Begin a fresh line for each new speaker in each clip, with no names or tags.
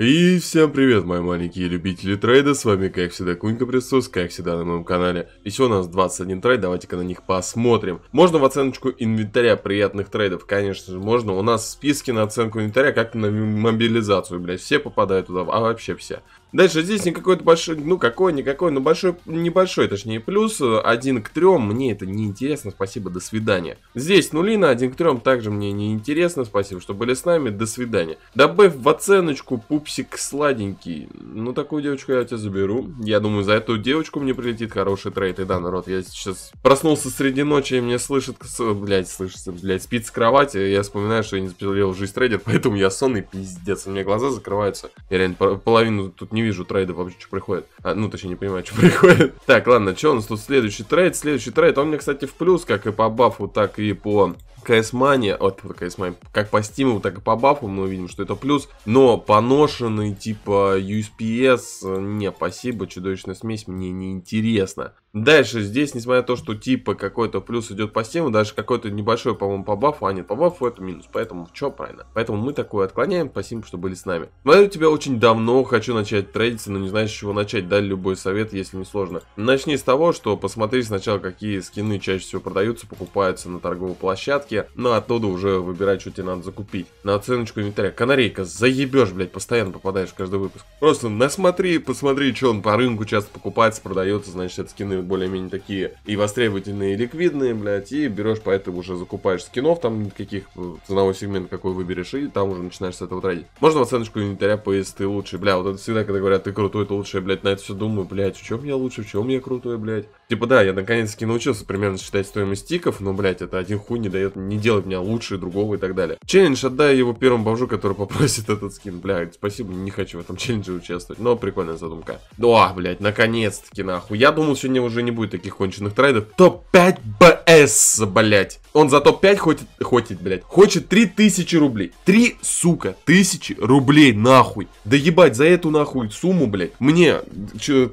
И всем привет, мои маленькие любители трейда, с вами как всегда Кунька Присус, как всегда на моем канале. И сегодня у нас 21 трейд, давайте-ка на них посмотрим. Можно в оценочку инвентаря приятных трейдов, конечно же можно. У нас списки на оценку инвентаря, как на мобилизацию, блять, все попадают туда, а вообще все. Дальше здесь никакой-то большой, ну какой-никакой, но большой, небольшой, точнее, плюс один к трем мне это не интересно, спасибо, до свидания. Здесь нули на один к трем также мне не интересно, спасибо, что были с нами, до свидания. Добавь в оценочку пупсик сладенький, ну такую девочку я тебя заберу, я думаю, за эту девочку мне прилетит хороший трейд, и да, народ, я сейчас проснулся среди ночи, и мне слышит, блядь, слышится, блядь, спит с кровати, я вспоминаю, что я не запилил жизнь трейдер, поэтому я сонный, пиздец, у меня глаза закрываются, я реально половину тут не не вижу трейдов вообще, что приходит. А, ну, точнее, не понимаю, что приходит. Так, ладно, что у нас тут следующий трейд? Следующий трейд, он мне, кстати, в плюс, как и по бафу, так и по CS вот от CS Money, как по стиму, так и по бафу мы видим, что это плюс, но поношенный типа USPS, не, спасибо, чудовищная смесь, мне не интересно. Дальше здесь, несмотря на то, что типа какой-то плюс идет по стиму, даже какой-то небольшой, по-моему, по бафу, а нет, по бафу это минус, поэтому что правильно. Поэтому мы такое отклоняем, спасибо, что были с нами. Смотрю ну, тебя очень давно, хочу начать трейдиться, но не знаю, с чего начать, дай любой совет, если не сложно. Начни с того, что посмотри сначала, какие скины чаще всего продаются, покупаются на торговой площадке, но оттуда уже выбирай, что тебе надо закупить. На оценочку инвентаря. Канарейка, заебешь, блядь, постоянно попадаешь в каждый выпуск. Просто насмотри, посмотри, что он по рынку часто покупается, продается, значит, это скины более-менее такие и востребовательные и ликвидные, блядь, и берешь, поэтому уже закупаешь скинов, там каких э, ценовой сегмент какой выберешь, и там уже начинаешь с этого тратить. Можно в оценочку инвентаря поезд ты лучший, бля, вот это всегда, когда говорят, ты крутой, ты лучший, блядь, на это все думаю, блядь, в чем я лучше, в чем я крутой, блядь. Типа, да, я наконец-таки научился примерно считать стоимость тиков, но, блядь, это один хуй не дает, не делает меня лучше другого и так далее. Челлендж отдай его первому бомжу, который попросит этот скин, блядь, спасибо, не хочу в этом челлендже участвовать, но прикольная задумка. Да, ну, блядь, наконец-таки, нахуй. Я думал, сегодня уже не будет таких конченых трейдов. Топ-5 БС, блядь. Он за топ-5 хочет, хочет, блядь, хочет 3000 рублей. 3, сука, тысячи рублей, нахуй. Да ебать, за эту, нахуй, сумму, блядь, мне, чё,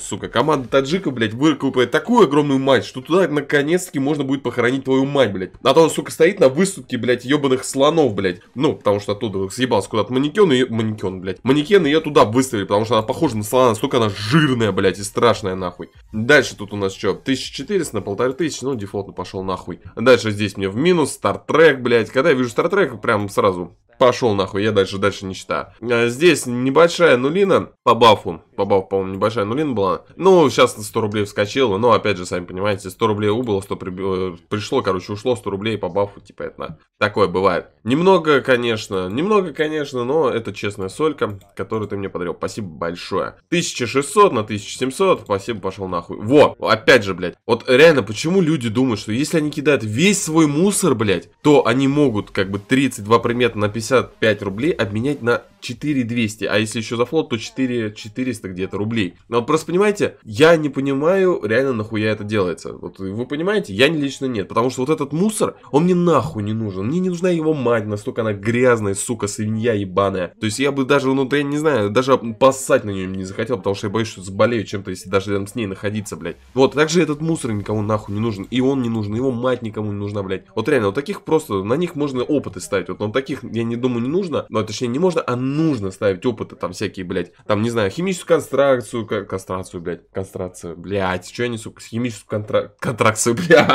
сука, команда таджика блядь, выркала выкупает такую огромную мать, что туда наконец-таки можно будет похоронить твою мать, блядь. На то он, сука, стоит на выступке, блядь, ебаных слонов, блядь. Ну, потому что оттуда съебался куда-то манекен и... Манекен, блядь. Манекен, и ее туда выставили, потому что она похожа на слона, настолько она жирная, блядь, и страшная, нахуй. Дальше тут у нас что? 1400 на полторы тысячи, ну, дефолтно пошел нахуй. Дальше здесь мне в минус, Стартрек, блядь. Когда я вижу Стартрек, прям сразу пошел нахуй, я дальше дальше не считаю. А здесь небольшая нулина по бафу, Добавка, по-моему, небольшая нулин была. Ну, сейчас на 100 рублей вскочила, но, опять же, сами понимаете, 100 рублей убыло, 100 при... Э, пришло, короче, ушло 100 рублей по бафу, типа, это на... такое бывает. Немного, конечно, немного, конечно, но это честная солька, которую ты мне подарил. Спасибо большое. 1600 на 1700, спасибо, пошел нахуй. Во, опять же, блядь, вот реально, почему люди думают, что если они кидают весь свой мусор, блядь, то они могут, как бы, 32 примета на 55 рублей обменять на 4200, а если еще за флот, то 4 400 где-то рублей. Но вот просто понимаете, я не понимаю реально нахуя это делается. Вот вы понимаете, я лично нет, потому что вот этот мусор, он мне нахуй не нужен. Мне не нужна его мать, настолько она грязная, сука, свинья ебаная. То есть я бы даже, ну да я не знаю, даже поссать на нее не захотел, потому что я боюсь, что заболею чем-то, если даже рядом с ней находиться, блядь. Вот, также этот мусор никому нахуй не нужен, и он не нужен, его мать никому не нужна, блядь. Вот реально, вот таких просто, на них можно опыты ставить, вот на таких, я не думаю, не нужно, но точнее не можно, а нужно ставить опыты там всякие, блядь, там, не знаю, химическую констракцию, ко- констракцию блядь, констракцию блядь, что я несу, химическую контра- контракцию, блядь,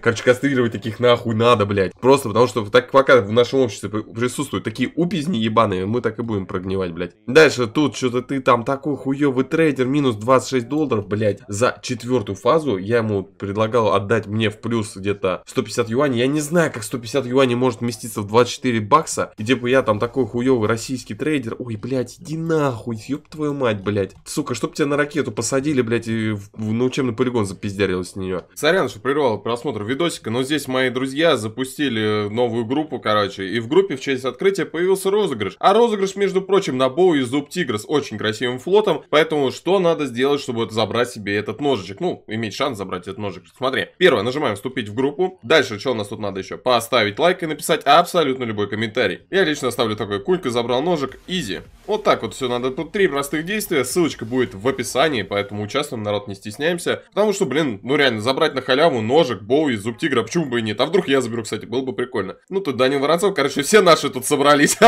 короче, кастрировать таких нахуй надо, блядь, просто потому что так пока в нашем обществе присутствуют такие упизни ебаные, мы так и будем прогнивать, блядь. Дальше тут что-то ты там такой хуёвый трейдер, минус 26 долларов, блядь, за четвертую фазу, я ему предлагал отдать мне в плюс где-то 150 юаней, я не знаю, как 150 юаней может вместиться в 24 бакса, и типа я там такой хуёвый российский российский трейдер. Ой, блядь, иди нахуй, ёб твою мать, блядь. Сука, чтоб тебя на ракету посадили, блядь, и в, в, на учебный полигон запиздярил с нее. Сорян, что прервал просмотр видосика, но здесь мои друзья запустили новую группу, короче, и в группе в честь открытия появился розыгрыш. А розыгрыш, между прочим, на Боу и Зуб Тигр с очень красивым флотом, поэтому что надо сделать, чтобы забрать себе этот ножичек? Ну, иметь шанс забрать этот ножик. Смотри, первое, нажимаем вступить в группу. Дальше, что у нас тут надо еще? Поставить лайк и написать абсолютно любой комментарий. Я лично оставлю такой, кулька, забрал нож, ножек изи. Вот так вот все надо. Тут три простых действия. Ссылочка будет в описании, поэтому участвуем, народ, не стесняемся. Потому что, блин, ну реально, забрать на халяву ножик, боу и зуб тигра, почему бы и нет? А вдруг я заберу, кстати, было бы прикольно. Ну, тут Данил Воронцов, короче, все наши тут собрались.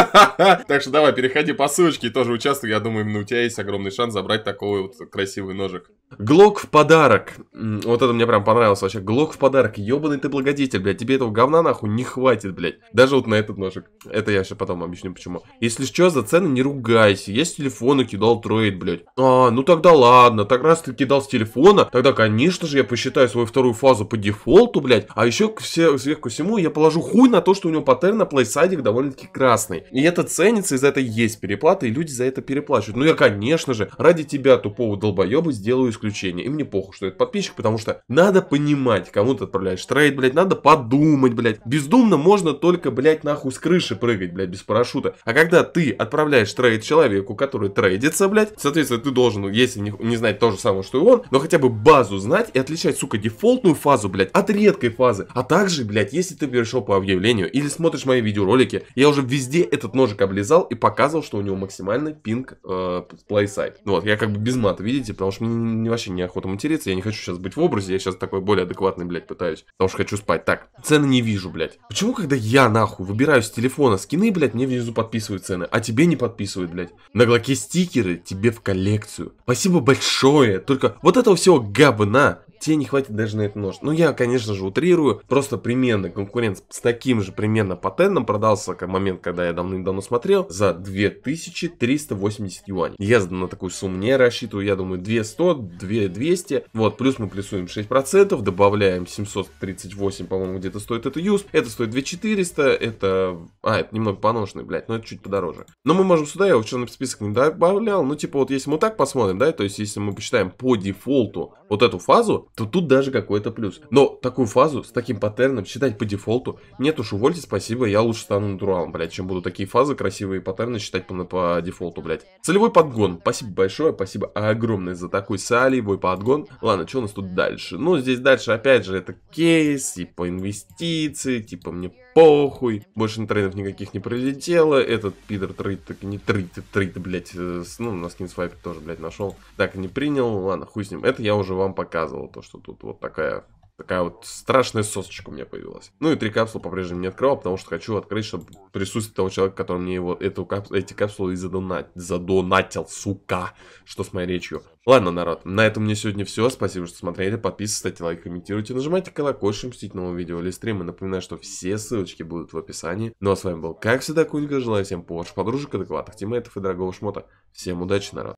Так что давай, переходи по ссылочке и тоже участвуй. Я думаю, именно у тебя есть огромный шанс забрать такой вот красивый ножик. Глок в подарок. Вот это мне прям понравилось вообще. Глок в подарок. Ёбаный ты благодетель, блядь. Тебе этого говна нахуй не хватит, блядь. Даже вот на этот ножик. Это я сейчас потом объясню почему. Если что, за цены не ругайся. Я с телефона кидал трейд, блядь. А, ну тогда ладно. Так раз ты кидал с телефона, тогда, конечно же, я посчитаю свою вторую фазу по дефолту, блядь. А еще все, сверху всему я положу хуй на то, что у него паттерн на плейсайдик довольно-таки красный. И это ценится, из за этого есть переплата, и люди за это переплачивают. Ну я, конечно же, ради тебя, тупого долбоеба, сделаю исключение. И мне похуй, что это подписчик, потому что надо понимать, кому ты отправляешь трейд, блядь, надо подумать, блядь. Бездумно можно только, блядь, нахуй с крыши прыгать, блядь, без парашюта. А когда ты отправляешь трейд человеку, который трейдится, блядь, соответственно, ты должен, если не, не знать то же самое, что и он, но хотя бы базу знать и отличать, сука, дефолтную фазу, блядь, от редкой фазы. А также, блядь, если ты перешел по объявлению или смотришь мои видеоролики, я уже везде этот ножик облизал и показывал, что у него максимальный пинг э, плейсайт. Вот, я как бы без мата, видите, потому что мне не, вообще неохота материться, я не хочу сейчас быть в образе, я сейчас такой более адекватный, блядь, пытаюсь, потому что хочу спать. Так, цены не вижу, блядь. Почему, когда я, нахуй, выбираю с телефона скины, блядь, мне внизу подписывают цены, а тебе не подписывают, блядь? Наглоки стикеры тебе в коллекцию. Спасибо большое, только вот этого всего габна тебе не хватит даже на этот нож. Ну, я, конечно же, утрирую, просто примерно конкурент с таким же примерно патентом продался, как момент, когда я давным-давно смотрел, за 2380 юаней. Я на такую сумму не рассчитываю, я думаю, 2100, 2200, вот, плюс мы плюсуем 6%, добавляем 738, по-моему, где-то стоит это юз, это стоит 2400, это, а, это немного поношенный, блядь, но это чуть подороже. Но мы можем сюда, я в черный список не добавлял, ну, типа, вот если мы так посмотрим, да, то есть если мы посчитаем по дефолту вот эту фазу, то тут даже какой-то плюс. Но такую фазу с таким паттерном считать по дефолту, нет уж, увольте, спасибо, я лучше стану натуралом, блядь, чем буду такие фазы, красивые паттерны считать по, по дефолту, блядь. Целевой подгон, спасибо большое, спасибо огромное за такой солевой подгон. Ладно, что у нас тут дальше? Ну, здесь дальше, опять же, это кейс, типа инвестиции, типа мне похуй, больше на трейдов никаких не пролетело, этот пидор трейд так и не трейд, трейд, блядь, э, ну, на скинсвайпе тоже, блядь, нашел, так и не принял, ладно, хуй с ним, это я уже вам показывал, то, что тут вот такая Такая вот страшная сосочка у меня появилась. Ну и три капсулы по-прежнему не открывал, потому что хочу открыть, чтобы присутствие того человека, который мне его, эту капсулу, эти капсулы и задонат, задонатил, сука. Что с моей речью? Ладно, народ, на этом мне сегодня все. Спасибо, что смотрели. Подписывайтесь, ставьте лайк, комментируйте, нажимайте колокольчик, мстить нового видео или стримы. Напоминаю, что все ссылочки будут в описании. Ну а с вами был, как всегда, Кунька. Желаю всем помощи, подружек, адекватных тиммейтов и дорогого шмота. Всем удачи, народ.